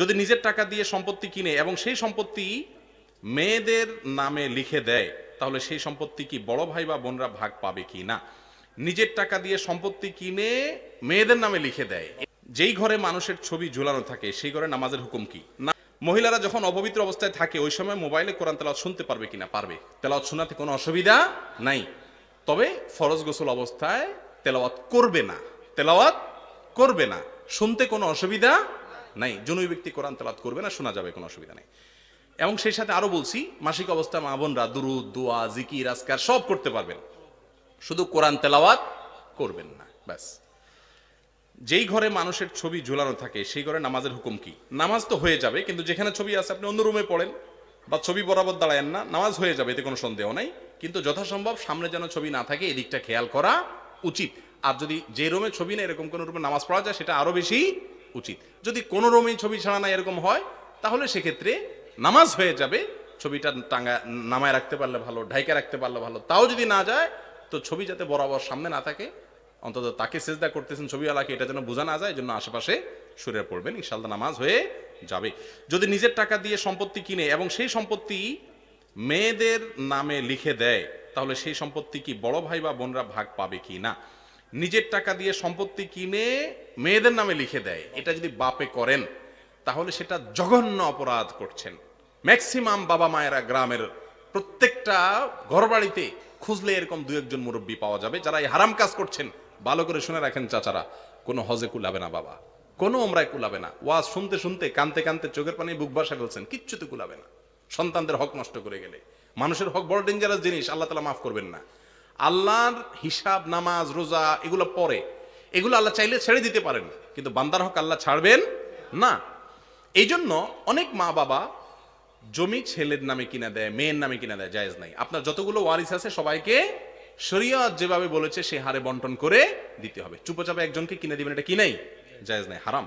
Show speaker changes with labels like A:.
A: যদি নিজের টাকা দিয়ে সম্পত্তি কিনে এবং সেই সম্পত্তি মেয়েদের নামে লিখে দেয় তাহলে সেই সম্পত্তি কি বড় ভাই বা বোনরা ভাগ পাবে কি না নিজের টাকা দিয়ে সম্পত্তি কিনে মেয়েদের নামে লিখে দেয় যেই ঘরে মানুষের ছবি ঝুলানো থাকে সেই ঘরে নামাজের হুকুম কি না মহিলারা যখন অপবিত্র অবস্থায় থাকে ওই সময় মোবাইলে কোরআন তেলাওয়াত শুনতে পারবে কিনা পারবে তেলাওয়াত শোনাতে কোনো অসুবিধা নাই তবে ফরজ গোসল অবস্থায় তেলাওয়াত করবে না তেলাওয়াত করবে না শুনতে কোনো অসুবিধা নাই জনুই ব্যক্তি কোরআন তালাত করবে না শোনা যাবে কোনো অসুবিধা নেই এবং সেই সাথে আরও বলছি মাসিক অবস্থা মা বোনরা দুরুদ দোয়া জিকির আজকার সব করতে পারবেন শুধু কোরআন তেলাওয়াত করবেন না ব্যাস যেই ঘরে মানুষের ছবি ঝুলানো থাকে সেই ঘরে নামাজের হুকুম কি নামাজ তো হয়ে যাবে কিন্তু যেখানে ছবি আছে আপনি অন্য রুমে পড়েন বা ছবি বরাবর দাঁড়ায়েন না নামাজ হয়ে যাবে এতে কোনো সন্দেহ নাই কিন্তু যথাসম্ভব সামনে যেন ছবি না থাকে এদিকটা খেয়াল করা উচিত আর যদি যে রুমে ছবি না এরকম কোনো রুমে নামাজ পড়া যায় সেটা আরও বেশি উচিত যদি কোনো রকমই ছবি ছাড়া না এরকম হয় তাহলে সেক্ষেত্রে নামাজ হয়ে যাবে ছবিটা টাঙ্গা নামায় রাখতে পারলে ভালো ঢাইকা রাখতে পারলে ভালো তাও যদি না যায় তো ছবি যাতে বরাবর সামনে না থাকে অন্তত তাকে সেজদা করতেছেন ছবিওয়ালাকে এটা যেন বোঝা না যায় জন্য আশেপাশে সুরে পড়বেন ইনশাল্লাহ নামাজ হয়ে যাবে যদি নিজের টাকা দিয়ে সম্পত্তি কিনে এবং সেই সম্পত্তি মেয়েদের নামে লিখে দেয় তাহলে সেই সম্পত্তি কি বড় ভাই বা বোনরা ভাগ পাবে কি না নিজের টাকা দিয়ে সম্পত্তি কিনে মেয়েদের নামে লিখে দেয় এটা যদি বাপে করেন তাহলে সেটা জঘন্য অপরাধ করছেন ম্যাক্সিমাম বাবা মায়েরা গ্রামের প্রত্যেকটা ঘরবাড়িতে খুঁজলে এরকম দু একজন মুরব্বী পাওয়া যাবে যারা এই হারাম কাজ করছেন ভালো করে শুনে রাখেন চাচারা কোনো হজে কুলাবে না বাবা কোনো ওমরায় কুলাবে না ওয়াজ শুনতে শুনতে কানতে কানতে চোখের পানি বুক বাসা ফেলছেন কিচ্ছুতে কুলাবে না সন্তানদের হক নষ্ট করে গেলে মানুষের হক বড় ডেঞ্জারাস জিনিস আল্লাহ তালা মাফ করবেন না আল্লাহর হিসাব নামাজ রোজা এগুলো পরে এগুলো আল্লাহ চাইলে ছেড়ে দিতে পারেন কিন্তু বান্দার হক আল্লাহ ছাড়বেন না এই জন্য অনেক মা বাবা জমি ছেলের নামে কিনে দেয় মেয়ের নামে কিনে দেয় জায়েজ নাই আপনার যতগুলো ওয়ারিস আছে সবাইকে শরীয়ত যেভাবে বলেছে সে হারে বন্টন করে দিতে হবে চুপচাপে একজনকে কিনে দিবেন এটা কিনেই জায়েজ নাই হারাম